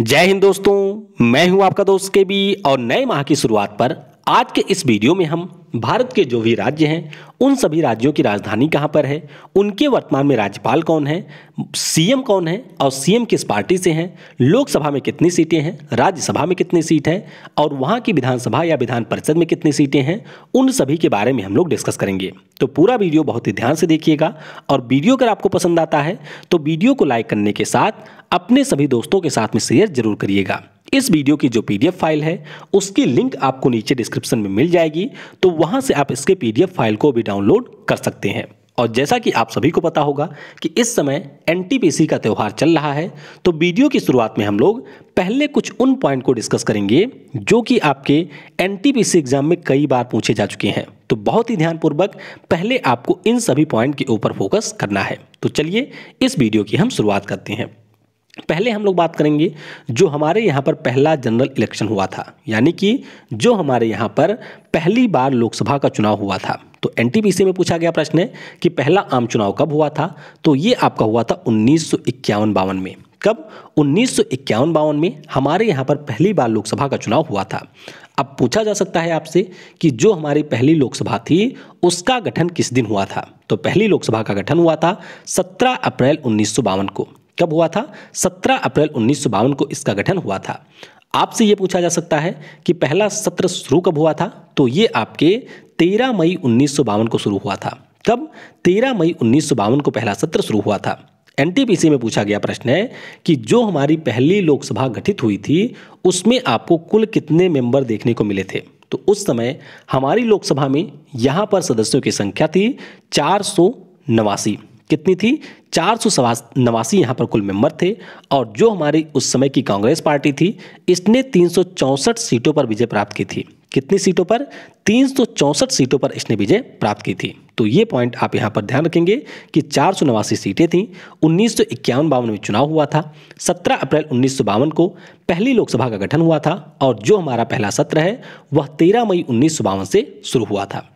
जय हिंद दोस्तों मैं हूं आपका दोस्त के बी और नए माह की शुरुआत पर आज के इस वीडियो में हम भारत के जो भी राज्य हैं उन सभी राज्यों की राजधानी कहाँ पर है उनके वर्तमान में राज्यपाल कौन है सीएम कौन है और सीएम किस पार्टी से हैं लोकसभा में कितनी सीटें हैं राज्यसभा में कितनी सीट है और वहाँ की विधानसभा या विधान परिषद में कितनी सीटें हैं उन सभी के बारे में हम लोग डिस्कस करेंगे तो पूरा वीडियो बहुत ही ध्यान से देखिएगा और वीडियो अगर आपको पसंद आता है तो वीडियो को लाइक करने के साथ अपने सभी दोस्तों के साथ में शेयर जरूर करिएगा इस वीडियो की जो पीडीएफ फाइल है उसकी लिंक आपको नीचे डिस्क्रिप्शन में मिल जाएगी तो वहां से आप इसके पीडीएफ फाइल को भी डाउनलोड कर सकते हैं और जैसा कि आप सभी को पता होगा कि इस समय एन का त्यौहार चल रहा है तो वीडियो की शुरुआत में हम लोग पहले कुछ उन पॉइंट को डिस्कस करेंगे जो कि आपके एन एग्जाम में कई बार पूछे जा चुके हैं तो बहुत ही ध्यानपूर्वक पहले आपको इन सभी पॉइंट के ऊपर फोकस करना है तो चलिए इस वीडियो की हम शुरुआत करते हैं पहले हम लोग बात करेंगे जो हमारे यहाँ पर पहला जनरल इलेक्शन हुआ था यानी कि जो हमारे यहाँ पर पहली बार लोकसभा का चुनाव हुआ था तो एनटीपीसी में पूछा गया प्रश्न है कि पहला आम चुनाव कब हुआ था तो ये आपका हुआ था उन्नीस सौ बावन में कब उन्नीस सौ बावन में हमारे यहाँ पर पहली बार लोकसभा का चुनाव हुआ था अब पूछा जा सकता है आपसे कि जो हमारी पहली लोकसभा थी उसका गठन किस दिन हुआ था तो पहली लोकसभा का गठन हुआ था 17 अप्रैल उन्नीस को कब हुआ था 17 अप्रैल उन्नीस को इसका गठन हुआ था आपसे ये पूछा जा सकता है कि पहला सत्र शुरू कब हुआ था तो ये आपके 13 मई उन्नीस को शुरू हुआ था कब 13 मई उन्नीस को पहला सत्र शुरू हुआ था एनटीपीसी में पूछा गया प्रश्न है कि जो हमारी पहली लोकसभा गठित हुई थी उसमें आपको कुल कितने मेंबर देखने को मिले थे तो उस समय हमारी लोकसभा में यहाँ पर सदस्यों की संख्या थी चार सौ नवासी कितनी थी चार सौ नवासी यहाँ पर कुल मेंबर थे और जो हमारी उस समय की कांग्रेस पार्टी थी इसने तीन सीटों पर विजय प्राप्त की थी कितनी सीटों पर तीन सीटों पर इसने विजय प्राप्त की थी तो ये पॉइंट आप यहाँ पर ध्यान रखेंगे कि चार सौ नवासी सीटें थीं उन्नीस सौ इक्यावन बावन में चुनाव हुआ था 17 अप्रैल उन्नीस सौ बावन को पहली लोकसभा का गठन हुआ था और जो हमारा पहला सत्र है वह 13 मई उन्नीस सौ बावन से शुरू हुआ था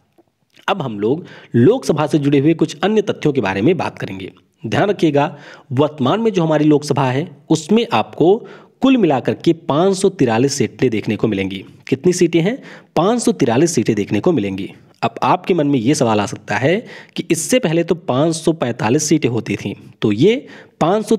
अब हम लोग लोकसभा से जुड़े हुए कुछ अन्य तथ्यों के बारे में बात करेंगे ध्यान रखिएगा वर्तमान में जो हमारी लोकसभा है उसमें आपको कुल मिलाकर के पाँच सीटें देखने को मिलेंगी कितनी सीटें हैं पाँच सीटें देखने को मिलेंगी अब आपके मन में ये सवाल आ सकता है कि इससे पहले तो 545 सीटें होती थीं तो ये पाँच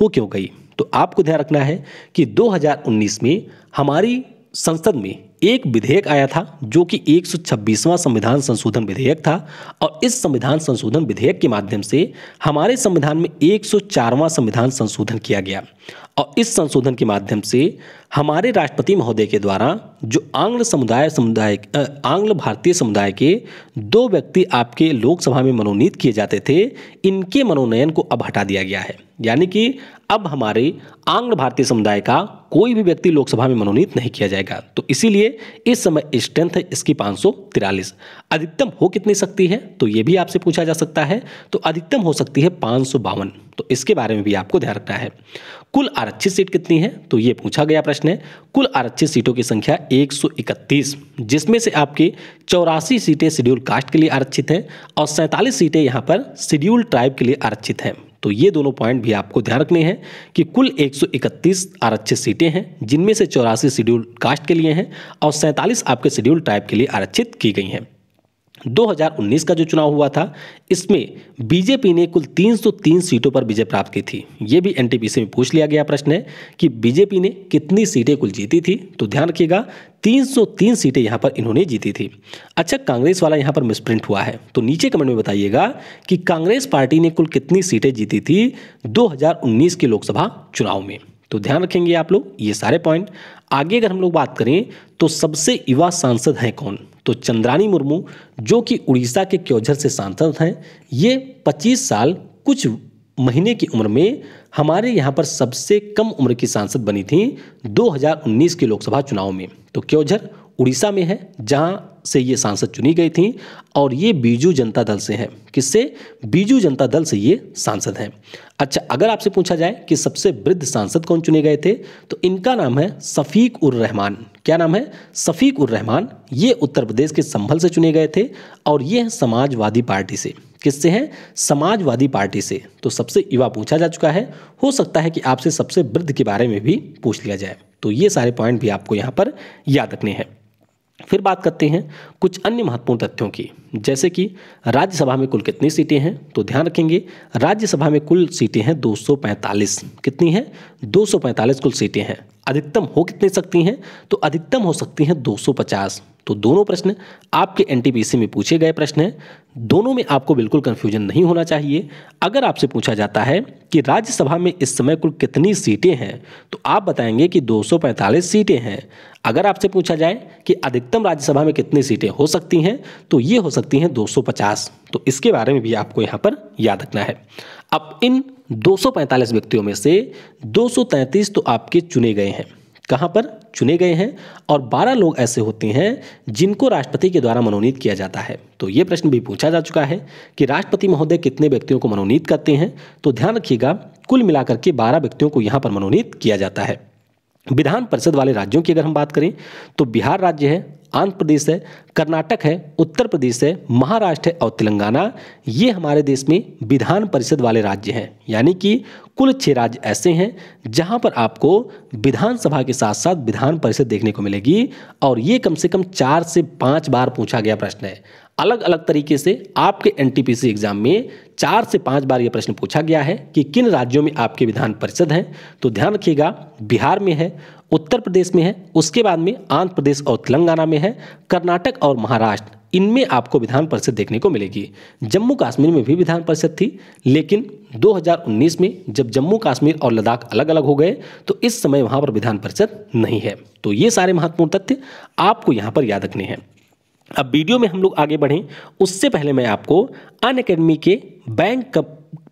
हो क्यों गई तो आपको ध्यान रखना है कि 2019 में हमारी संसद में एक विधेयक आया था जो कि 126वां संविधान संशोधन विधेयक था और इस संविधान संशोधन विधेयक के माध्यम से हमारे संविधान में 104वां संविधान संशोधन किया गया और इस संशोधन के माध्यम से हमारे राष्ट्रपति महोदय के द्वारा जो आंग्ल समुदाय समुदाय आंग्ल भारतीय समुदाय के दो व्यक्ति आपके लोकसभा में मनोनीत किए जाते थे इनके मनोनयन को अब हटा दिया गया है यानी कि अब हमारे आंग्ल भारतीय समुदाय का कोई भी व्यक्ति लोकसभा में मनोनीत नहीं किया जाएगा तो इसीलिए इस समय स्ट्रेंथ है इसकी पाँच अधिकतम हो कितनी सकती है तो ये भी आपसे पूछा जा सकता है तो अधिकतम हो सकती है पाँच तो इसके बारे में भी आपको ध्यान रखना है कुल आरक्षित सीट कितनी है तो ये पूछा गया प्रश्न है कुल आरक्षित सीटों की संख्या 131 जिसमें से आपकी चौरासी सीटें शेड्यूल कास्ट के लिए आरक्षित हैं और सैंतालीस सीटें यहाँ पर शेड्यूल ट्राइब के लिए आरक्षित हैं तो ये दोनों पॉइंट भी आपको ध्यान रखने हैं कि कुल 131 आरक्षित सीटें हैं जिनमें से चौरासी शेड्यूल कास्ट के लिए हैं और सैंतालीस आपके शेड्यूल ट्राइब के लिए आरक्षित की गई हैं 2019 का जो चुनाव हुआ था इसमें बीजेपी ने कुल 303 सीटों पर विजय प्राप्त की थी ये भी एनटीपीसी में पूछ लिया गया प्रश्न है कि बीजेपी ने कितनी सीटें कुल जीती थी तो ध्यान रखिएगा 303 सीटें यहाँ पर इन्होंने जीती थी अच्छा कांग्रेस वाला यहाँ पर मिसप्रिंट हुआ है तो नीचे कमेंट में बताइएगा कि कांग्रेस पार्टी ने कुल कितनी सीटें जीती थी दो के लोकसभा चुनाव में तो ध्यान रखेंगे आप लोग ये सारे पॉइंट आगे अगर हम लोग बात करें तो सबसे युवा सांसद हैं कौन तो चंद्रानी मुर्मू जो कि उड़ीसा के क्योझर से सांसद हैं ये 25 साल कुछ महीने की उम्र में हमारे यहाँ पर सबसे कम उम्र की सांसद बनी थी 2019 के लोकसभा चुनाव में तो क्योझर उड़ीसा में है जहाँ से ये सांसद चुनी गई थी और ये बीजू जनता दल से हैं किससे बीजू जनता दल से ये सांसद हैं अच्छा अगर आपसे पूछा जाए कि सबसे वृद्ध सांसद कौन चुने गए थे तो इनका नाम है सफीक उर रहमान क्या नाम है सफीक उर रहमान ये उत्तर प्रदेश के संभल से चुने गए थे और ये हैं समाजवादी पार्टी से किससे हैं समाजवादी पार्टी से तो सबसे युवा पूछा जा चुका है हो सकता है कि आपसे सबसे वृद्ध के बारे में भी पूछ लिया जाए तो ये सारे पॉइंट भी आपको यहाँ पर याद रखने हैं फिर बात करते हैं कुछ अन्य महत्वपूर्ण तथ्यों की जैसे कि राज्यसभा में कुल कितनी सीटें हैं तो ध्यान रखेंगे राज्यसभा में कुल सीटें हैं 245 कितनी हैं 245 कुल सीटें हैं अधिकतम हो कितनी सकती हैं तो अधिकतम हो सकती हैं 250 तो दोनों प्रश्न आपके एन में पूछे गए प्रश्न हैं दोनों में आपको बिल्कुल कन्फ्यूजन नहीं होना चाहिए अगर आपसे पूछा जाता है कि राज्यसभा में इस समय कुल कितनी सीटें हैं तो आप बताएंगे कि 245 सीटें हैं अगर आपसे पूछा जाए कि अधिकतम राज्यसभा में कितनी सीटें हो सकती हैं तो ये हो सकती हैं 250 तो इसके बारे में भी आपको यहाँ पर याद रखना है अब इन 245 व्यक्तियों में से 233 तो आपके चुने गए हैं कहाँ पर चुने गए हैं और 12 लोग ऐसे होते हैं जिनको राष्ट्रपति के द्वारा मनोनीत किया जाता है तो ये प्रश्न भी पूछा जा चुका है कि राष्ट्रपति महोदय कितने व्यक्तियों को मनोनीत करते हैं तो ध्यान रखिएगा कुल मिलाकर के बारह व्यक्तियों को यहाँ पर मनोनीत किया जाता है विधान परिषद वाले राज्यों की अगर हम बात करें तो बिहार राज्य है आंध्र प्रदेश है कर्नाटक है उत्तर प्रदेश है महाराष्ट्र है और तेलंगाना ये हमारे देश में विधान परिषद वाले राज्य हैं यानी कि कुल छः राज्य ऐसे हैं जहां पर आपको विधानसभा के साथ साथ विधान परिषद देखने को मिलेगी और ये कम से कम चार से पाँच बार पूछा गया प्रश्न है अलग अलग तरीके से आपके एनटीपीसी एग्जाम में चार से पांच बार यह प्रश्न पूछा गया है कि किन राज्यों में आपके विधान परिषद हैं तो ध्यान रखिएगा बिहार में है उत्तर प्रदेश में है उसके बाद में आंध्र प्रदेश और तेलंगाना में है कर्नाटक और महाराष्ट्र इनमें आपको विधान परिषद देखने को मिलेगी जम्मू कश्मीर में भी विधान परिषद थी लेकिन 2019 में जब जम्मू कश्मीर और लद्दाख अलग अलग हो गए तो इस समय वहां पर विधान परिषद नहीं है तो ये सारे महत्वपूर्ण तथ्य आपको यहाँ पर याद रखने हैं अब वीडियो में हम लोग आगे बढ़ें उससे पहले मैं आपको अन के बैंक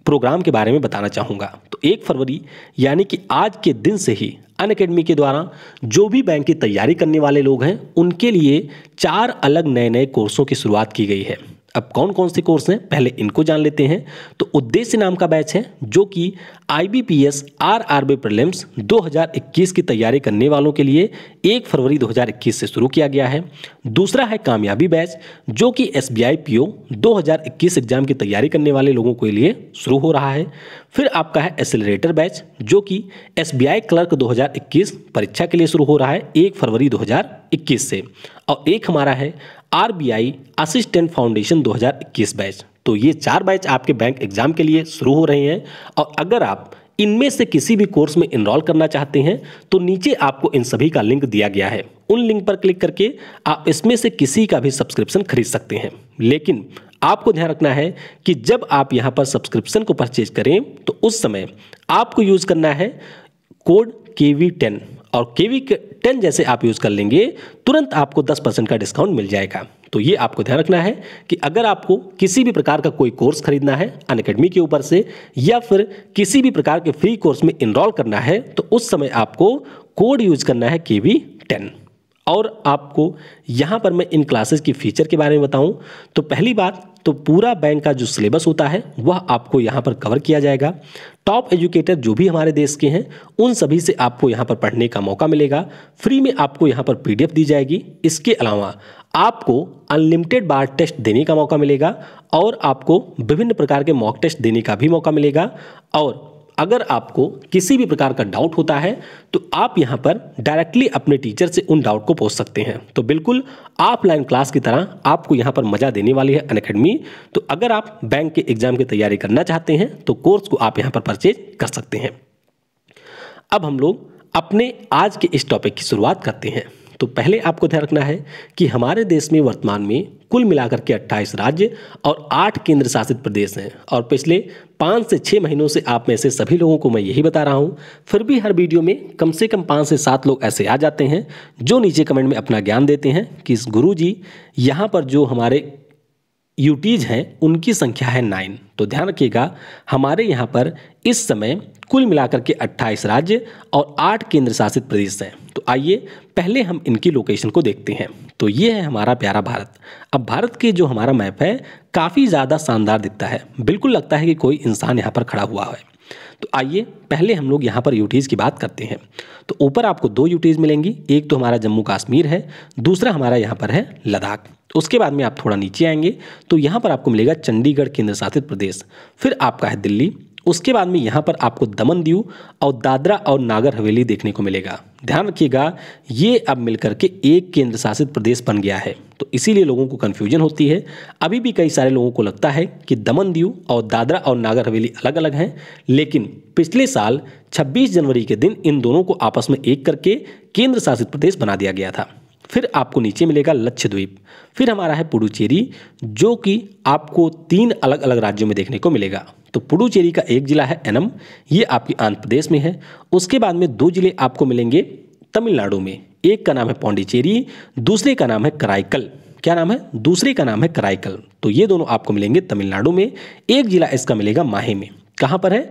प्रोग्राम के बारे में बताना चाहूँगा एक फरवरी यानी कि आज के दिन से ही अन अकेडमी के द्वारा जो भी बैंक की तैयारी करने वाले लोग हैं उनके लिए चार अलग नए नए कोर्सों की शुरुआत की गई है अब कौन कौन से कोर्स हैं पहले इनको जान लेते हैं तो उद्देश्य नाम का बैच है जो कि I B P S R R B prelims 2021 की तैयारी करने वालों के लिए 1 फरवरी 2021 से शुरू किया गया है दूसरा है कामयाबी बैच जो कि S B I P O दो एग्ज़ाम की तैयारी करने वाले लोगों के लिए शुरू हो रहा है फिर आपका है एसेलरेटर बैच जो कि एस क्लर्क 2021 परीक्षा के लिए शुरू हो रहा है एक फरवरी 2021 से और एक हमारा है आर असिस्टेंट फाउंडेशन 2021 बैच तो ये चार बैच आपके बैंक एग्जाम के लिए शुरू हो रहे हैं और अगर आप इनमें से किसी भी कोर्स में इनरोल करना चाहते हैं तो नीचे आपको इन सभी का लिंक दिया गया है उन लिंक पर क्लिक करके आप इसमें से किसी का भी सब्सक्रिप्शन खरीद सकते हैं लेकिन आपको ध्यान रखना है कि जब आप यहाँ पर सब्सक्रिप्शन को परचेज करें तो उस समय आपको यूज़ करना है कोड के वी टेन और के वी टेन जैसे आप यूज़ कर लेंगे तुरंत आपको दस परसेंट का डिस्काउंट मिल जाएगा तो ये आपको ध्यान रखना है कि अगर आपको किसी भी प्रकार का कोई कोर्स खरीदना है अन के ऊपर से या फिर किसी भी प्रकार के फ्री कोर्स में इनरोल करना है तो उस समय आपको कोड यूज करना है के वी टेन और आपको यहाँ पर मैं इन क्लासेस की फीचर के बारे में बताऊँ तो पहली बात तो पूरा बैंक का जो सिलेबस होता है वह आपको यहाँ पर कवर किया जाएगा टॉप एजुकेटर जो भी हमारे देश के हैं उन सभी से आपको यहाँ पर पढ़ने का मौका मिलेगा फ्री में आपको यहाँ पर पी दी जाएगी इसके अलावा आपको अनलिमिटेड बार टेस्ट देने का मौका मिलेगा और आपको विभिन्न प्रकार के मॉक टेस्ट देने का भी मौका मिलेगा और अगर आपको किसी भी प्रकार का डाउट होता है तो आप यहाँ पर डायरेक्टली अपने टीचर से उन डाउट को पूछ सकते हैं तो बिल्कुल ऑफलाइन क्लास की तरह आपको यहाँ पर मज़ा देने वाली है अनकेडमी तो अगर आप बैंक के एग्जाम की तैयारी करना चाहते हैं तो कोर्स को आप यहाँ पर परचेज कर सकते हैं अब हम लोग अपने आज के इस टॉपिक की शुरुआत करते हैं तो पहले आपको ध्यान रखना है कि हमारे देश में वर्तमान में कुल मिलाकर के 28 राज्य और 8 केंद्र शासित प्रदेश हैं और पिछले पाँच से छः महीनों से आप में से सभी लोगों को मैं यही बता रहा हूँ फिर भी हर वीडियो में कम से कम पाँच से सात लोग ऐसे आ जाते हैं जो नीचे कमेंट में अपना ज्ञान देते हैं कि इस गुरु जी यहाँ पर जो हमारे यूटीज हैं उनकी संख्या है नाइन तो ध्यान रखिएगा हमारे यहाँ पर इस समय कुल मिलाकर के 28 राज्य और आठ केंद्र शासित प्रदेश हैं तो आइए पहले हम इनकी लोकेशन को देखते हैं तो ये है हमारा प्यारा भारत अब भारत के जो हमारा मैप है काफ़ी ज़्यादा शानदार दिखता है बिल्कुल लगता है कि कोई इंसान यहाँ पर खड़ा हुआ है तो आइए पहले हम लोग यहाँ पर यूटीज़ की बात करते हैं तो ऊपर आपको दो यूटीज़ मिलेंगी एक तो हमारा जम्मू कश्मीर है दूसरा हमारा यहाँ पर है लद्दाख उसके बाद में आप थोड़ा नीचे आएंगे तो यहाँ पर आपको मिलेगा चंडीगढ़ केंद्र शासित प्रदेश फिर आपका है दिल्ली उसके बाद में यहाँ पर आपको दमन दीव और दादरा और नागर हवेली देखने को मिलेगा ध्यान रखिएगा ये अब मिलकर के एक केंद्र शासित प्रदेश बन गया है तो इसीलिए लोगों को कन्फ्यूजन होती है अभी भी कई सारे लोगों को लगता है कि दमन दीव और दादरा और नागर हवेली अलग अलग हैं लेकिन पिछले साल 26 जनवरी के दिन इन दोनों को आपस में एक करके केंद्र शासित प्रदेश बना दिया गया था फिर आपको नीचे मिलेगा लक्षद्वीप फिर हमारा है पुडुचेरी जो कि आपको तीन अलग अलग राज्यों में देखने को मिलेगा तो पुडुचेरी का एक जिला है एनम ये आपके आंध्र प्रदेश में है उसके बाद में दो जिले आपको मिलेंगे तमिलनाडु में एक का नाम है पौंडीचेरी दूसरे का नाम है कराईकल क्या नाम है दूसरे का नाम है कराईकल तो ये दोनों आपको मिलेंगे तमिलनाडु में एक जिला इसका मिलेगा माहे में कहाँ पर है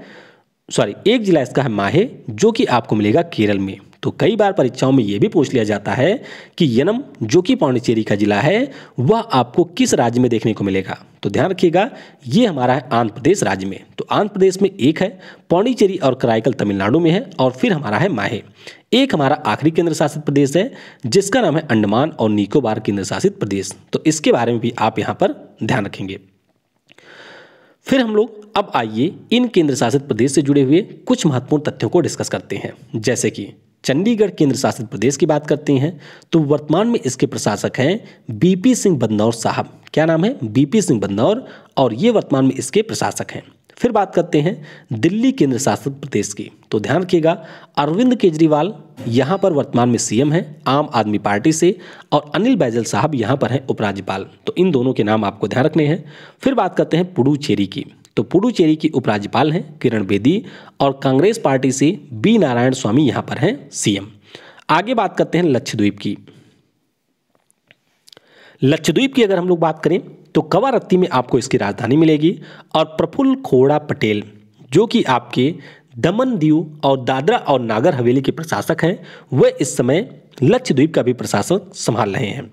सॉरी एक जिला इसका है माहे जो कि आपको मिलेगा केरल में तो कई बार परीक्षाओं में यह भी पूछ लिया जाता है कि यनम जो कि पाण्डिचेरी का जिला है वह आपको किस राज्य में देखने को मिलेगा तो ध्यान रखिएगा ये हमारा है आंध्र प्रदेश राज्य में तो आंध्र प्रदेश में एक है पौंडीचेरी और कराइकल तमिलनाडु में है और फिर हमारा है माहे एक हमारा आखिरी केंद्र शासित प्रदेश है जिसका नाम है अंडमान और निकोबार केंद्र शासित प्रदेश तो इसके बारे में भी आप यहाँ पर ध्यान रखेंगे फिर हम लोग अब आइए इन केंद्र शासित प्रदेश से जुड़े हुए कुछ महत्वपूर्ण तथ्यों को डिस्कस करते हैं जैसे कि चंडीगढ़ केंद्र शासित प्रदेश की बात करते हैं तो वर्तमान में इसके प्रशासक हैं बीपी सिंह बदनौर साहब क्या नाम है बीपी सिंह बदनौर और ये वर्तमान में इसके प्रशासक हैं फिर बात करते हैं दिल्ली केंद्र शासित प्रदेश की तो ध्यान रखिएगा अरविंद केजरीवाल यहाँ पर वर्तमान में सीएम हैं आम आदमी पार्टी से और अनिल बैजल साहब यहाँ पर हैं उपराज्यपाल तो इन दोनों के नाम आपको ध्यान रखने हैं फिर बात करते हैं पुडुचेरी की तो पुडुचेरी की उपराज्यपाल हैं किरण बेदी और कांग्रेस पार्टी से बी नारायण स्वामी यहां पर हैं सीएम आगे बात करते हैं लक्षद्वीप की लक्षद्वीप की अगर हम लोग बात करें तो कवारत्ती में आपको इसकी राजधानी मिलेगी और प्रफुल्ल खोड़ा पटेल जो कि आपके दमन दीव और दादरा और नागर हवेली के प्रशासक हैं वे इस समय लक्षद्वीप का भी प्रशासक संभाल रहे हैं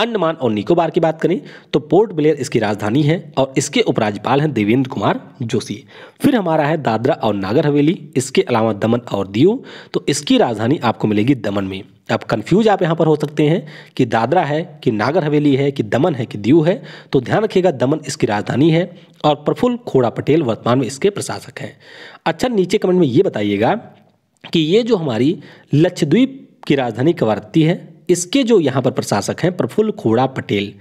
अंडमान और निकोबार की बात करें तो पोर्ट ब्लेयर इसकी राजधानी है और इसके उपराज्यपाल हैं देवेंद्र कुमार जोशी फिर हमारा है दादरा और नागर हवेली इसके अलावा दमन और दीव तो इसकी राजधानी आपको मिलेगी दमन में अब कंफ्यूज आप यहाँ पर हो सकते हैं कि दादरा है कि नागर हवेली है कि दमन है कि दीव है तो ध्यान रखिएगा दमन इसकी राजधानी है और प्रफुल्ल खोड़ा पटेल वर्तमान में इसके प्रशासक हैं अच्छा नीचे कमेंट में ये बताइएगा कि ये जो हमारी लक्षद्वीप की राजधानी कवारती है इसके जो यहाँ पर प्रशासक हैं प्रफुल्ल खोड़ा पटेल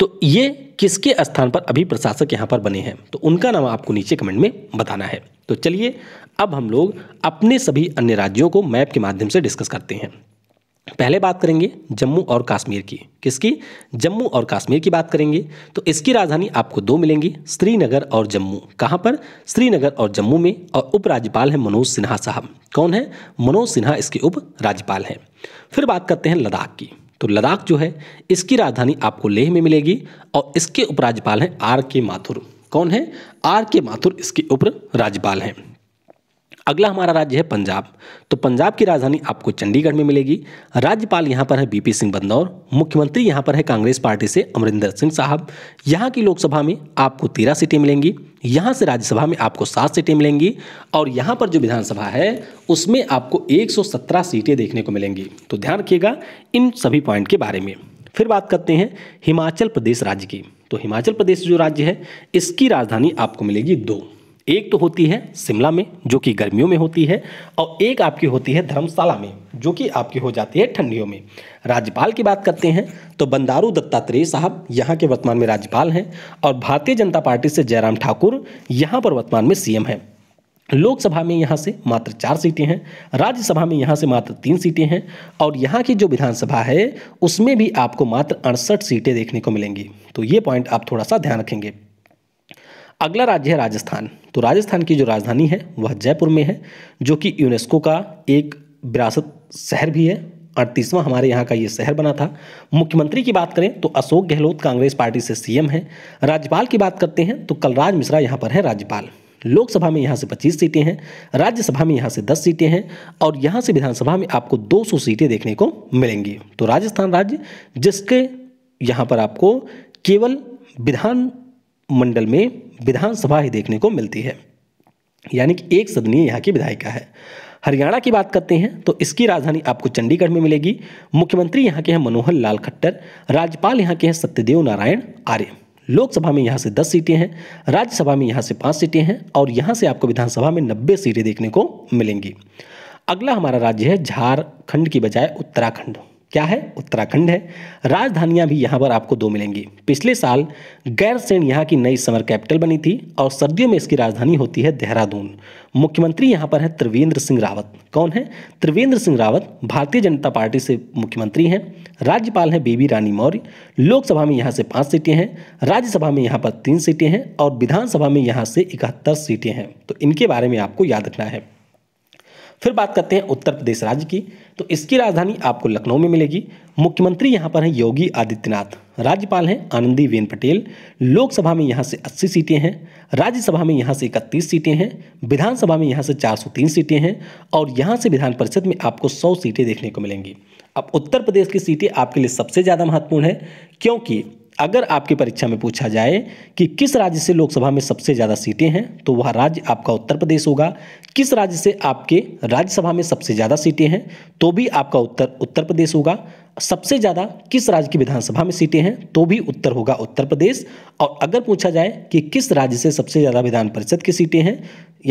तो ये किसके स्थान पर अभी प्रशासक यहाँ पर बने हैं तो उनका नाम आपको नीचे कमेंट में बताना है तो चलिए अब हम लोग अपने सभी अन्य राज्यों को मैप के माध्यम से डिस्कस करते हैं पहले बात करेंगे जम्मू और कश्मीर की किसकी जम्मू और कश्मीर की बात करेंगे तो इसकी राजधानी आपको दो मिलेंगी श्रीनगर और जम्मू कहाँ पर श्रीनगर और जम्मू में और उपराज्यपाल हैं मनोज सिन्हा साहब कौन है मनोज सिन्हा इसके उपराज्यपाल हैं फिर बात करते हैं लद्दाख की तो लद्दाख जो है इसकी राजधानी आपको लेह में मिलेगी और इसके उपराज्यपाल हैं आर के माथुर कौन है आर के माथुर इसके उप राज्यपाल हैं अगला हमारा राज्य है पंजाब तो पंजाब की राजधानी आपको चंडीगढ़ में मिलेगी राज्यपाल यहाँ पर है बीपी सिंह बदनौर मुख्यमंत्री यहाँ पर है कांग्रेस पार्टी से अमरिंदर सिंह साहब यहाँ की लोकसभा में आपको तेरह सीटें मिलेंगी यहाँ से राज्यसभा में आपको सात सीटें मिलेंगी और यहाँ पर जो विधानसभा है उसमें आपको 117 सीटें देखने को मिलेंगी तो ध्यान रखिएगा इन सभी पॉइंट के बारे में फिर बात करते हैं हिमाचल प्रदेश राज्य की तो हिमाचल प्रदेश जो राज्य है इसकी राजधानी आपको मिलेगी दो एक तो होती है शिमला में जो कि गर्मियों में होती है और एक आपकी होती है धर्मशाला में जो कि आपकी हो जाती है ठंडियों में राज्यपाल की बात करते हैं तो बंदारू दत्तात्रेय साहब यहाँ के वर्तमान में राज्यपाल हैं और भारतीय जनता पार्टी से जयराम ठाकुर यहाँ पर वर्तमान में सीएम हैं लोकसभा में यहाँ से मात्र चार सीटें हैं राज्यसभा में यहाँ से मात्र तीन सीटें हैं और यहाँ की जो विधानसभा है उसमें भी आपको मात्र अड़सठ सीटें देखने को मिलेंगी तो ये पॉइंट आप थोड़ा सा ध्यान रखेंगे अगला राज्य है राजस्थान तो राजस्थान की जो राजधानी है वह जयपुर में है जो कि यूनेस्को का एक विरासत शहर भी है अड़तीसवां हमारे यहाँ का ये शहर बना था मुख्यमंत्री की बात करें तो अशोक गहलोत कांग्रेस पार्टी से सीएम है राज्यपाल की बात करते हैं तो कलराज मिश्रा यहाँ पर है राज्यपाल लोकसभा में यहाँ से 25 सीटें हैं राज्यसभा में यहाँ से 10 सीटें हैं और यहाँ से विधानसभा में आपको 200 सीटें देखने को मिलेंगी तो राजस्थान राज्य जिसके यहाँ पर आपको केवल विधान मंडल में विधानसभा ही देखने को मिलती है यानी कि एक सदनीय यहाँ की विधायिका है हरियाणा की बात करते हैं तो इसकी राजधानी आपको चंडीगढ़ में मिलेगी मुख्यमंत्री यहाँ के हैं मनोहर लाल खट्टर राज्यपाल यहाँ के हैं सत्यदेव नारायण आर्य लोकसभा में यहाँ से दस सीटें हैं राज्यसभा में यहाँ से पाँच सीटें हैं और यहाँ से आपको विधानसभा में नब्बे सीटें देखने को मिलेंगी अगला हमारा राज्य है झारखंड की बजाय उत्तराखंड क्या है उत्तराखंड है राजधानियां भी यहाँ पर आपको दो मिलेंगी पिछले साल गैरसैन यहाँ की नई समर कैपिटल बनी थी और सर्दियों में इसकी राजधानी होती है देहरादून मुख्यमंत्री यहाँ पर है त्रिवेंद्र सिंह रावत कौन है त्रिवेंद्र सिंह रावत भारतीय जनता पार्टी से मुख्यमंत्री हैं राज्यपाल हैं बेबी रानी मौर्य लोकसभा में यहाँ से पाँच सीटें हैं राज्यसभा में यहाँ पर तीन सीटें हैं और विधानसभा में यहाँ से इकहत्तर सीटें हैं तो इनके बारे में आपको याद रखना है फिर बात करते हैं उत्तर प्रदेश राज्य की तो इसकी राजधानी आपको लखनऊ में मिलेगी मुख्यमंत्री यहाँ पर हैं योगी आदित्यनाथ राज्यपाल हैं आनंदी बेन पटेल लोकसभा में यहाँ से 80 सीटें हैं राज्यसभा में यहाँ से 31 सीटें हैं विधानसभा में यहाँ से 403 सीटें हैं और यहाँ से विधान परिषद में आपको 100 सीटें देखने को मिलेंगी अब उत्तर प्रदेश की सीटें आपके लिए सबसे ज़्यादा महत्वपूर्ण है क्योंकि अगर आपकी परीक्षा में पूछा जाए कि किस राज्य से लोकसभा में सबसे ज़्यादा सीटें हैं तो वह राज्य आपका उत्तर प्रदेश होगा किस राज्य से आपके राज्यसभा में सबसे ज़्यादा सीटें हैं तो भी आपका उत्तर उत्तर प्रदेश होगा सबसे ज़्यादा किस राज्य की विधानसभा में सीटें हैं तो भी उत्तर होगा उत्तर प्रदेश और अगर पूछा जाए कि किस राज्य से सबसे ज़्यादा विधान परिषद की सीटें हैं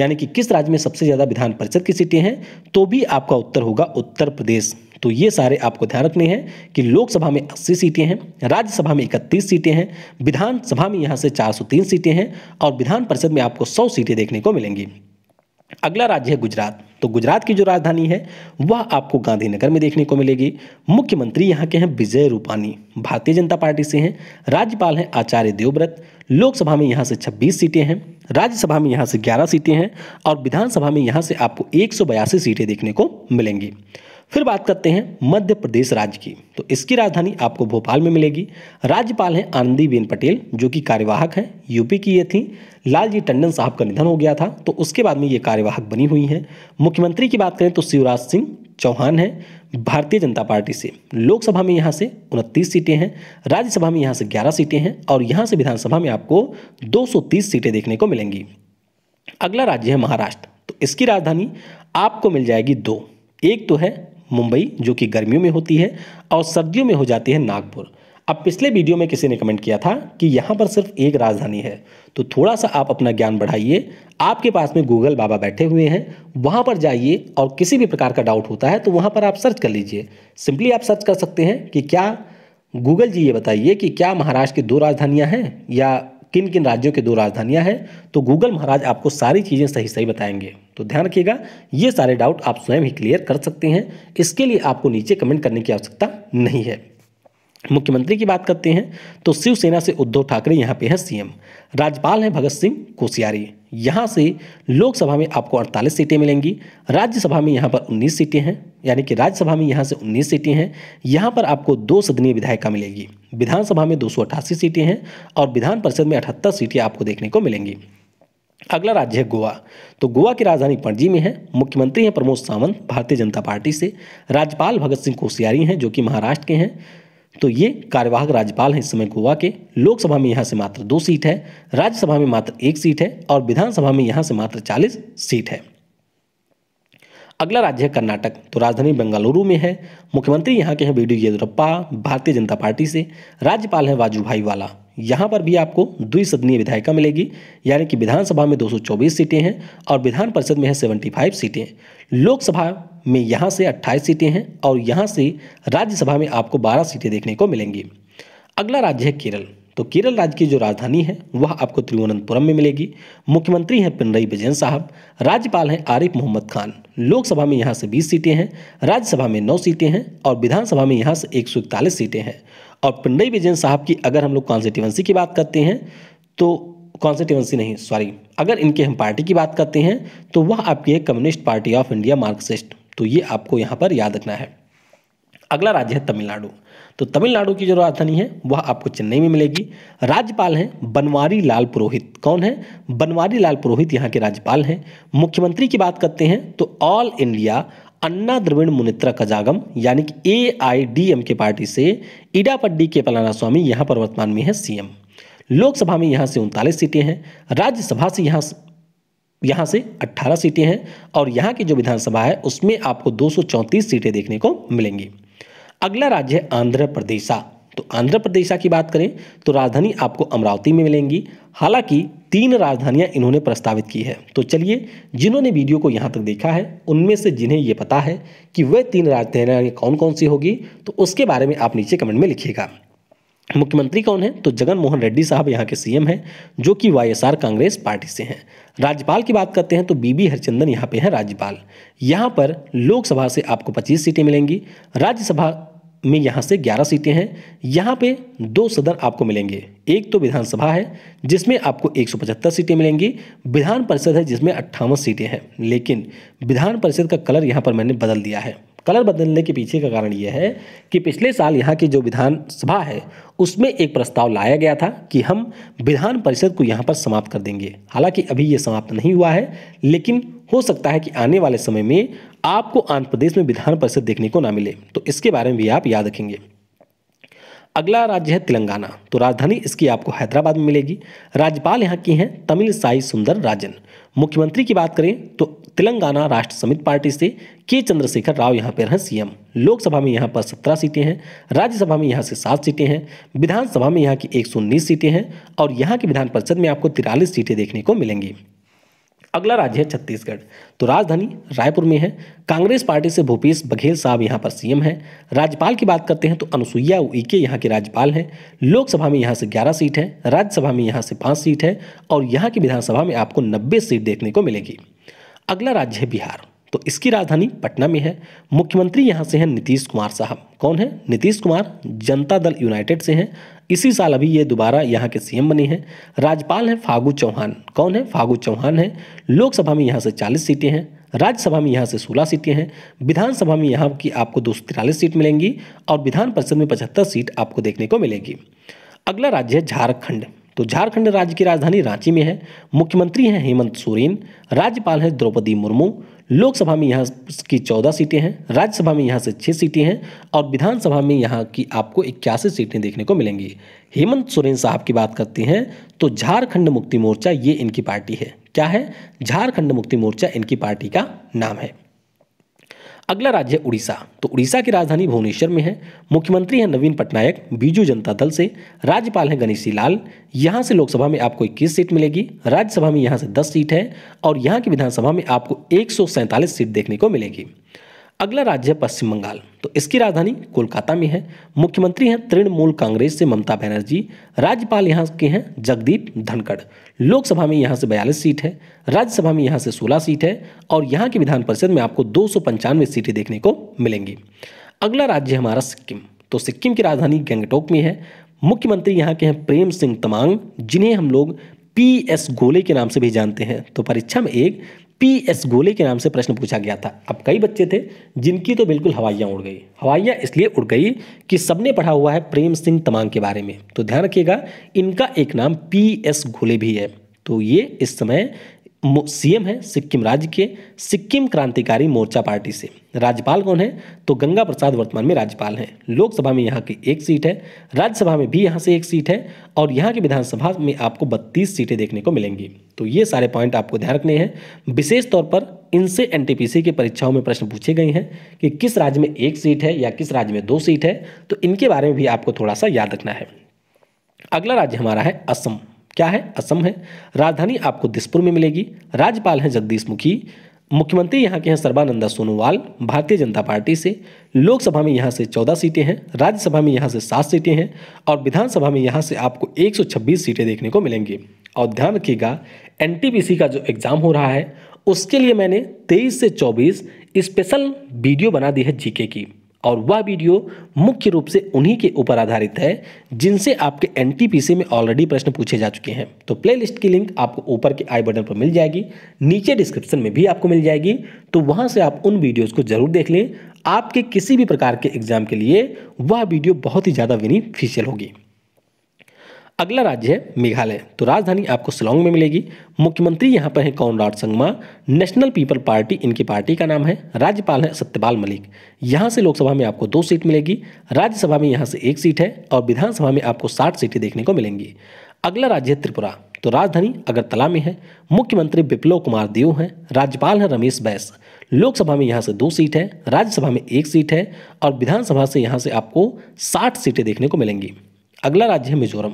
यानी कि किस राज्य में सबसे ज़्यादा विधान परिषद की सीटें हैं तो भी आपका उत्तर होगा उत्तर प्रदेश तो ये सारे आपको ध्यान रखने हैं कि लोकसभा में अस्सी सीटें हैं राज्यसभा में इकतीस सीटें हैं विधानसभा में यहाँ से 403 सीटें हैं और विधान परिषद में आपको 100 सीटें देखने को मिलेंगी अगला राज्य है गुजरात तो गुजरात की जो राजधानी है वह आपको गांधीनगर में देखने को मिलेगी मुख्यमंत्री यहाँ के हैं विजय रूपानी भारतीय जनता पार्टी से हैं राज्यपाल हैं आचार्य देवव्रत लोकसभा में यहाँ से 26 सीटें हैं राज्यसभा में यहाँ से 11 सीटें हैं और विधानसभा में यहाँ से आपको एक सीटें देखने को मिलेंगी फिर बात करते हैं मध्य प्रदेश राज्य की तो इसकी राजधानी आपको भोपाल में मिलेगी राज्यपाल हैं आनंदीबेन पटेल जो कि कार्यवाहक हैं यूपी की ये थी लालजी टंडन साहब का निधन हो गया था तो उसके बाद में ये कार्यवाहक बनी हुई हैं मुख्यमंत्री की बात करें तो शिवराज सिंह चौहान हैं भारतीय जनता पार्टी से लोकसभा में यहाँ से उनतीस सीटें हैं राज्यसभा में यहाँ से ग्यारह सीटें हैं और यहाँ से विधानसभा में आपको दो सीटें देखने को मिलेंगी अगला राज्य है महाराष्ट्र तो इसकी राजधानी आपको मिल जाएगी दो एक तो है मुंबई जो कि गर्मियों में होती है और सर्दियों में हो जाती है नागपुर अब पिछले वीडियो में किसी ने कमेंट किया था कि यहाँ पर सिर्फ एक राजधानी है तो थोड़ा सा आप अपना ज्ञान बढ़ाइए आपके पास में गूगल बाबा बैठे हुए हैं वहाँ पर जाइए और किसी भी प्रकार का डाउट होता है तो वहाँ पर आप सर्च कर लीजिए सिंपली आप सर्च कर सकते हैं कि क्या गूगल जी ये बताइए कि क्या महाराष्ट्र की दो राजधानियाँ हैं या किन किन राज्यों के दो राजधानियां हैं तो गूगल महाराज आपको सारी चीज़ें सही सही बताएंगे तो ध्यान रखिएगा ये सारे डाउट आप स्वयं ही क्लियर कर सकते हैं इसके लिए आपको नीचे कमेंट करने की आवश्यकता नहीं है मुख्यमंत्री की बात करते हैं तो शिवसेना से उद्धव ठाकरे यहाँ पे हैं सीएम राज्यपाल हैं भगत सिंह कोश्यारी यहाँ से लोकसभा में आपको 48 सीटें मिलेंगी राज्यसभा में यहाँ पर 19 सीटें हैं यानी कि राज्यसभा में यहाँ से 19 सीटें हैं यहाँ पर आपको दो सदनीय विधायिका मिलेगी विधानसभा में दो सीटें हैं और विधान परिषद में अठहत्तर सीटें आपको देखने को मिलेंगी अगला राज्य है गोवा तो गोवा की राजधानी पणजी में है मुख्यमंत्री हैं प्रमोद सावंत भारतीय जनता पार्टी से राज्यपाल भगत सिंह कोश्यारी हैं जो कि महाराष्ट्र के हैं तो ये कार्यवाहक राज्यपाल हैं इस समय गोवा के लोकसभा में यहाँ से मात्र दो सीट है राज्यसभा में मात्र एक सीट है और विधानसभा में यहाँ से मात्र चालीस सीट है अगला राज्य है कर्नाटक तो राजधानी बेंगलुरु में है मुख्यमंत्री यहाँ के हैं बी डी येदुरप्पा भारतीय जनता पार्टी से राज्यपाल हैं वाजूभाई वाला यहाँ पर भी आपको द्विसदनीय विधायिका मिलेगी यानी कि विधानसभा में 224 सीटें हैं और विधान परिषद में है 75 सीटें लोकसभा में यहाँ से 28 सीटें हैं और यहाँ से राज्यसभा में आपको 12 सीटें देखने को मिलेंगी अगला राज्य है केरल तो केरल राज्य की जो राजधानी है वह आपको तिरुवनंतपुरम में मिलेगी मुख्यमंत्री हैं पिनरई विजयन साहब राज्यपाल हैं आरिफ मोहम्मद खान लोकसभा में यहाँ से 20 सीटें हैं राज्यसभा में 9 सीटें हैं और विधानसभा में यहाँ से एक सीटें हैं और पिंडई विजयन साहब की अगर हम लोग कॉन्स्टिट्यूंसी की बात करते हैं तो कॉन्स्टिट्यूंसी नहीं सॉरी अगर इनके हम पार्टी की बात करते हैं तो वह आपकी है communist party of India marxist तो ये आपको यहाँ पर याद रखना है अगला राज्य है तमिलनाडु तो तमिलनाडु की जो राजधानी है वह आपको चेन्नई में मिलेगी राज्यपाल हैं बनवारी लाल पुरोहित कौन है बनवारी लाल पुरोहित यहाँ के राज्यपाल हैं मुख्यमंत्री की बात करते हैं तो ऑल इंडिया अन्ना द्रविड़ मुनित्रा कजागम यानी कि A I D M K party से इडापड्डी के पलाना स्वामी यहाँ पर वर्तमान में है सीएम लोकसभा में यहाँ से उनतालीस सीटें हैं राज्यसभा से यहाँ यहाँ से 18 सीटें हैं और यहाँ की जो विधानसभा है उसमें आपको दो सीटें देखने को मिलेंगी अगला राज्य है आंध्र प्रदेशा तो आंध्र प्रदेश की बात करें तो राजधानी आपको अमरावती में मिलेंगी हालांकि तीन राजधानियां इन्होंने प्रस्तावित की है तो चलिए जिन्होंने वीडियो को यहां तक देखा है उनमें से जिन्हें ये पता है कि वह तीन राजधानियां कौन कौन सी होगी तो उसके बारे में आप नीचे कमेंट में लिखिएगा मुख्यमंत्री कौन है तो जगन मोहन रेड्डी साहब यहाँ के सीएम हैं जो कि वाईएसआर कांग्रेस पार्टी से हैं राज्यपाल की बात करते हैं तो बीबी हरचंदन यहाँ पे हैं राज्यपाल यहाँ पर लोकसभा से आपको 25 सीटें मिलेंगी राज्यसभा में यहाँ से 11 सीटें हैं यहाँ पे दो सदन आपको मिलेंगे एक तो विधानसभा है जिसमें आपको 175 सीटें मिलेंगी विधान परिषद है जिसमें अट्ठावन सीटें हैं लेकिन विधान परिषद का कलर यहाँ पर मैंने बदल दिया है कलर बदलने के पीछे का कारण यह है कि पिछले साल यहाँ की जो विधानसभा है उसमें एक प्रस्ताव लाया गया था कि हम विधान परिषद को यहाँ पर समाप्त कर देंगे हालांकि अभी ये समाप्त नहीं हुआ है लेकिन हो सकता है कि आने वाले समय में आपको आंध्र प्रदेश में विधान परिषद देखने को ना मिले तो इसके बारे में भी आप याद रखेंगे अगला राज्य है तेलंगाना तो राजधानी इसकी आपको हैदराबाद में मिलेगी राज्यपाल यहाँ की हैं तमिल साई सुंदर राजन मुख्यमंत्री की बात करें तो तेलंगाना राष्ट्र समिति पार्टी से के चंद्रशेखर राव यहाँ पर हैं सीएम लोकसभा में यहाँ पर सत्रह सीटें हैं राज्यसभा में यहाँ से सात सीटें हैं विधानसभा में यहाँ की एक सीटें हैं और यहाँ की विधान परिषद में आपको तिरालीस सीटें देखने को मिलेंगी अगला राज्य है छत्तीसगढ़ तो राजधानी रायपुर में है कांग्रेस पार्टी से भूपेश बघेल साहब यहाँ पर सीएम हैं राज्यपाल की बात करते हैं तो अनुसुईया उइके यहाँ के राज्यपाल हैं लोकसभा में यहाँ से 11 सीट है राज्यसभा में यहाँ से 5 सीट है और यहाँ की विधानसभा में आपको 90 सीट देखने को मिलेगी अगला राज्य है बिहार तो इसकी राजधानी पटना में है मुख्यमंत्री यहाँ से हैं नीतीश कुमार साहब कौन है नीतीश कुमार जनता दल यूनाइटेड से हैं इसी साल अभी ये दोबारा यहाँ के सीएम बने हैं राज्यपाल हैं फागू चौहान कौन है फागू चौहान है लोकसभा में यहाँ से चालीस सीटें हैं राज्यसभा में यहाँ से 16 सीटें हैं विधानसभा में यहाँ की आपको दो सीट मिलेंगी और विधान परिषद में पचहत्तर सीट आपको देखने को मिलेगी अगला राज्य है झारखंड तो झारखंड राज्य की राजधानी रांची में है मुख्यमंत्री हैं हेमंत सोरेन राज्यपाल हैं द्रौपदी मुर्मू लोकसभा में यहाँ की चौदह सीटें हैं राज्यसभा में यहाँ से छः सीटें हैं और विधानसभा में यहाँ की आपको इक्यासी सीटें देखने को मिलेंगी हेमंत सोरेन साहब की बात करते हैं तो झारखंड मुक्ति मोर्चा ये इनकी पार्टी है क्या है झारखंड मुक्ति मोर्चा इनकी पार्टी का नाम है अगला राज्य उड़ीसा तो उड़ीसा की राजधानी भुवनेश्वर में है मुख्यमंत्री हैं नवीन पटनायक बीजू जनता दल से राज्यपाल हैं गणेशी लाल यहाँ से लोकसभा में आपको इक्कीस सीट मिलेगी राज्यसभा में यहाँ से दस सीट है और यहाँ की विधानसभा में आपको एक सीट देखने को मिलेगी अगला राज्य है पश्चिम बंगाल तो इसकी राजधानी कोलकाता में है मुख्यमंत्री हैं तृणमूल कांग्रेस से ममता बनर्जी राज्यपाल यहाँ के हैं जगदीप धनखड़ लोकसभा में यहाँ से बयालीस सीट है राज्यसभा में यहाँ से सोलह सीट है और यहाँ के विधान परिषद में आपको दो सीटें देखने को मिलेंगी अगला राज्य है हमारा सिक्किम तो सिक्किम की राजधानी गंगटोक में है मुख्यमंत्री यहाँ के हैं प्रेम सिंह तमांग जिन्हें हम लोग पी एस गोले के नाम से भी जानते हैं तो परीक्षा में एक पी एस गोले के नाम से प्रश्न पूछा गया था अब कई बच्चे थे जिनकी तो बिल्कुल हवाइयाँ उड़ गई हवाइयाँ इसलिए उड़ गई कि सबने पढ़ा हुआ है प्रेम सिंह तमांग के बारे में तो ध्यान रखिएगा इनका एक नाम पी एस गोले भी है तो ये इस समय सीएम है सिक्किम राज्य के सिक्किम क्रांतिकारी मोर्चा पार्टी से राज्यपाल कौन है तो गंगा प्रसाद वर्तमान में राज्यपाल हैं लोकसभा में यहाँ की एक सीट है राज्यसभा में भी यहाँ से एक सीट है और यहाँ की विधानसभा में आपको बत्तीस सीटें देखने को मिलेंगी तो ये सारे पॉइंट आपको ध्यान रखने हैं विशेष तौर पर इनसे एन की परीक्षाओं में प्रश्न पूछे गए हैं कि किस राज्य में एक सीट है या किस राज्य में दो सीट है तो इनके बारे में भी आपको थोड़ा सा याद रखना है अगला राज्य हमारा है असम क्या है असम है राजधानी आपको दिसपुर में मिलेगी राज्यपाल हैं जगदीश मुखी मुख्यमंत्री यहाँ के हैं सर्बानंदा सोनोवाल भारतीय जनता पार्टी से लोकसभा में यहाँ से 14 सीटें हैं राज्यसभा में यहाँ से सात सीटें हैं और विधानसभा में यहाँ से आपको 126 सीटें देखने को मिलेंगी और ध्यान रखिएगा एन का जो एग्ज़ाम हो रहा है उसके लिए मैंने 23 से 24 स्पेशल वीडियो बना दी है जीके की और वह वीडियो मुख्य रूप से उन्हीं के ऊपर आधारित है जिनसे आपके एन में ऑलरेडी प्रश्न पूछे जा चुके हैं तो प्लेलिस्ट की लिंक आपको ऊपर के आई बटन पर मिल जाएगी नीचे डिस्क्रिप्शन में भी आपको मिल जाएगी तो वहां से आप उन वीडियोस को जरूर देख लें आपके किसी भी प्रकार के एग्जाम के लिए वह वीडियो बहुत ही ज़्यादा बेनिफिशियल होगी अगला राज्य है मेघालय तो राजधानी आपको सिलोंग में मिलेगी मुख्यमंत्री यहाँ पर है Conrad Sangma national people party इनकी पार्टी का नाम है राज्यपाल है सत्यपाल मलिक यहाँ से लोकसभा में आपको दो सीट मिलेगी राज्यसभा में यहाँ से एक सीट है और विधानसभा में आपको साठ सीटें देखने को मिलेंगी अगला राज्य है त्रिपुरा तो राजधानी अगरतला में है मुख्यमंत्री विप्लव कुमार देव हैं राज्यपाल हैं रमेश बैस लोकसभा में यहाँ से दो सीट है राज्यसभा में एक सीट है और विधानसभा से यहाँ से आपको साठ सीटें देखने को मिलेंगी अगला राज्य है मिजोरम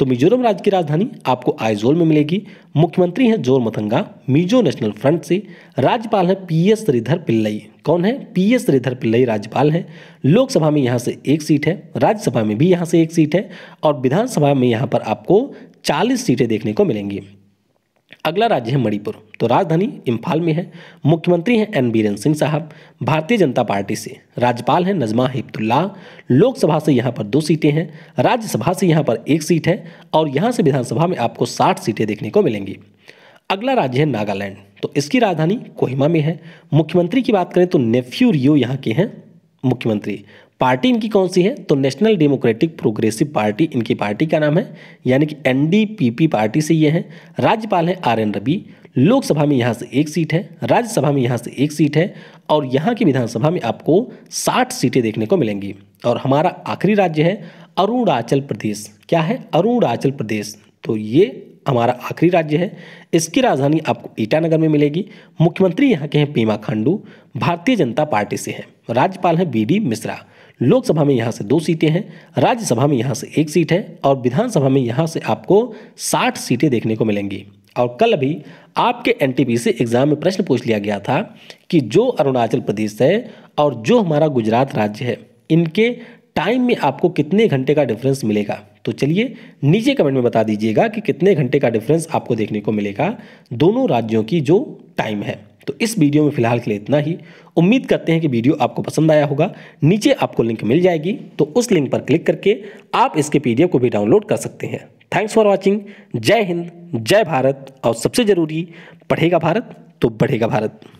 तो मिजोरम राज्य की राजधानी आपको आइजोल में मिलेगी मुख्यमंत्री हैं जोर मतंगा मिजो नेशनल फ्रंट से राज्यपाल हैं पी एस श्रीधर पिल्लई कौन है पी एस श्रीधर पिल्लई राज्यपाल हैं लोकसभा में यहाँ से एक सीट है राज्यसभा में भी यहाँ से एक सीट है और विधानसभा में यहाँ पर आपको चालीस सीटें देखने को मिलेंगी अगला राज्य है मणिपुर तो राजधानी इम्फाल में है मुख्यमंत्री हैं एन बीरेन सिंह साहब भारतीय जनता पार्टी से राज्यपाल हैं नजमा हिब्तुल्ला लोकसभा से यहाँ पर दो सीटें हैं राज्यसभा से यहाँ पर एक सीट है और यहाँ से विधानसभा में आपको साठ सीटें देखने को मिलेंगी अगला राज्य है नागालैंड तो इसकी राजधानी कोहिमा में है मुख्यमंत्री की बात करें तो नेफ्यू रियो यहाँ के हैं मुख्यमंत्री पार्टी इनकी कौन सी है तो नेशनल डेमोक्रेटिक प्रोग्रेसिव पार्टी इनकी पार्टी का नाम है यानी कि एनडीपीपी पार्टी से ये है राज्यपाल है आर एन रवि लोकसभा में यहाँ से एक सीट है राज्यसभा में यहाँ से एक सीट है और यहाँ की विधानसभा में आपको साठ सीटें देखने को मिलेंगी और हमारा आखिरी राज्य है अरुणाचल प्रदेश क्या है अरुणाचल प्रदेश तो ये हमारा आखिरी राज्य है इसकी राजधानी आपको ईटानगर में मिलेगी मुख्यमंत्री यहाँ के हैं पेमा खांडू भारतीय जनता पार्टी से हैं राज्यपाल हैं बी डी मिश्रा लोकसभा में यहाँ से दो सीटें हैं राज्यसभा में यहाँ से एक सीट है और विधानसभा में यहाँ से आपको साठ सीटें देखने को मिलेंगी और कल भी आपके एन से एग्ज़ाम में प्रश्न पूछ लिया गया था कि जो अरुणाचल प्रदेश है और जो हमारा गुजरात राज्य है इनके टाइम में आपको कितने घंटे का डिफरेंस मिलेगा तो चलिए नीचे कमेंट में बता दीजिएगा कि कितने घंटे का डिफरेंस आपको देखने को मिलेगा दोनों राज्यों की जो टाइम है तो इस वीडियो में फिलहाल के लिए इतना ही उम्मीद करते हैं कि वीडियो आपको पसंद आया होगा नीचे आपको लिंक मिल जाएगी तो उस लिंक पर क्लिक करके आप इसके पीडीएफ को भी डाउनलोड कर सकते हैं थैंक्स फॉर वॉचिंग जय हिंद जय भारत और सबसे ज़रूरी पढ़ेगा भारत तो बढ़ेगा भारत